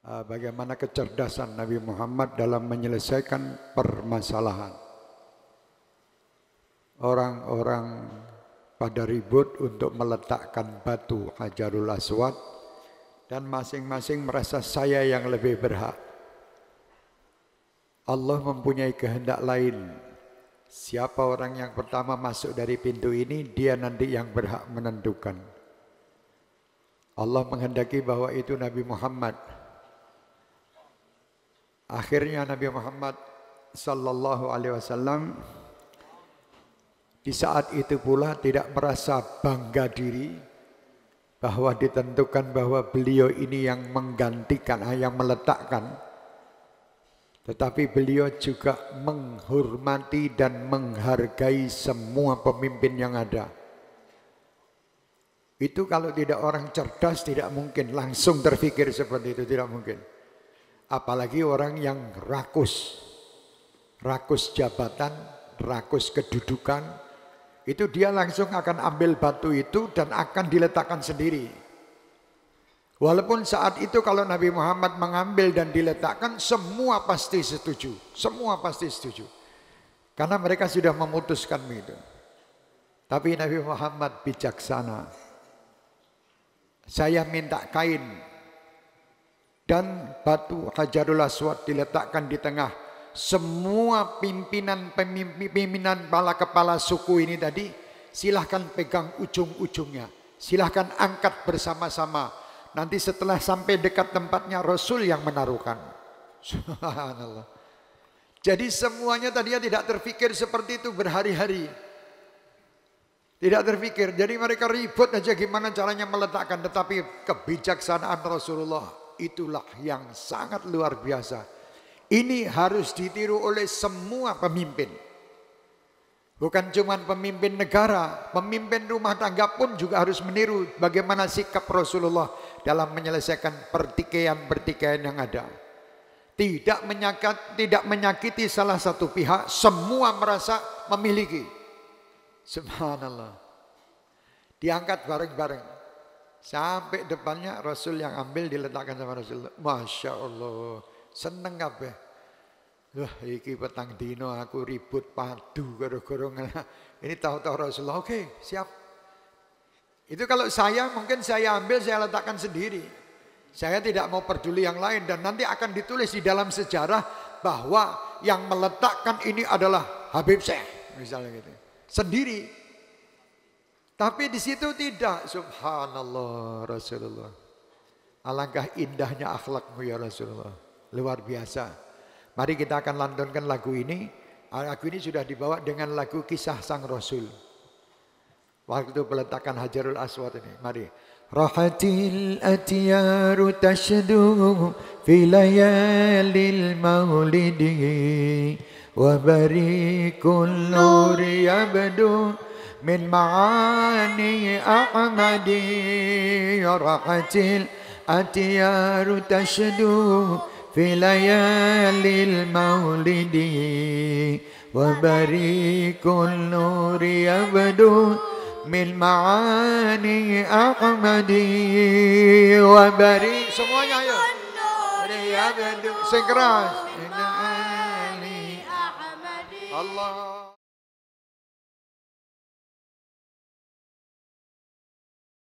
Ah, bagaimana kecerdasan Nabi Muhammad dalam menyelesaikan permasalahan. Orang-orang pada ribut untuk meletakkan batu Hajarul Aswad dan masing-masing merasa saya yang lebih berhak. Allah mempunyai kehendak lain. Siapa orang yang pertama masuk dari pintu ini, dia nanti yang berhak menentukan. Allah menghendaki bahwa itu Nabi Muhammad Akhirnya Nabi Muhammad sallallahu alaihi wasallam di saat itu pula tidak merasa bangga diri bahwa ditentukan bahwa beliau ini yang menggantikan, ah, yang meletakkan. Tetapi beliau juga menghormati dan menghargai semua pemimpin yang ada. Itu kalau tidak orang cerdas tidak mungkin langsung terfikir seperti itu, tidak mungkin. Apalagi orang yang rakus. Rakus jabatan, rakus kedudukan. Itu dia langsung akan ambil batu itu dan akan diletakkan sendiri. Walaupun saat itu kalau Nabi Muhammad mengambil dan diletakkan semua pasti setuju. Semua pasti setuju. Karena mereka sudah memutuskan itu. Tapi Nabi Muhammad bijaksana. Saya minta kain dan batu Hajarul Aswad diletakkan di tengah. Semua pimpinan pimpinan kepala kepala suku ini tadi silahkan pegang ujung-ujungnya. Silahkan angkat bersama-sama. Nanti setelah sampai dekat tempatnya Rasul yang menaruhkan. Subhanallah. Jadi semuanya tadinya tidak terfikir seperti itu berhari-hari. Tidak terfikir Jadi mereka ribut aja gimana caranya meletakkan. Tetapi kebijaksanaan Rasulullah itulah yang sangat luar biasa. Ini harus ditiru oleh semua pemimpin. Bukan cuma pemimpin negara, pemimpin rumah tangga pun juga harus meniru bagaimana sikap Rasulullah dalam menyelesaikan pertikaian-pertikaian yang ada. Tidak, menyakat, tidak menyakiti salah satu pihak, semua merasa memiliki. Subhanallah. Diangkat bareng-bareng. Sampai depannya Rasul yang ambil diletakkan sama Rasul. Masya Allah. Seneng apa? Wah, ini petang dino aku ribut padu Goro -goro Ini tahu-tahu Rasulullah, oke, okay, siap. Itu kalau saya mungkin saya ambil saya letakkan sendiri. Saya tidak mau peduli yang lain dan nanti akan ditulis di dalam sejarah bahwa yang meletakkan ini adalah Habib Syekh misalnya gitu. Sendiri tapi di situ tidak. Subhanallah Rasulullah. Alangkah indahnya akhlakmu ya Rasulullah. Luar biasa. Mari kita akan lantunkan lagu ini. Lagu ini sudah dibawa dengan lagu kisah sang Rasul. Waktu peletakan Hajarul Aswad ini. Mari. Rahatil atyaru tashdu fi layalil maulidi wa barikul nur yabdu من معاني أحمدي رحت الأتيار تشدو في ليالي المولد وبريك النور يبدو من معاني أحمد وبريك semuanya ayo يبدو سكران الله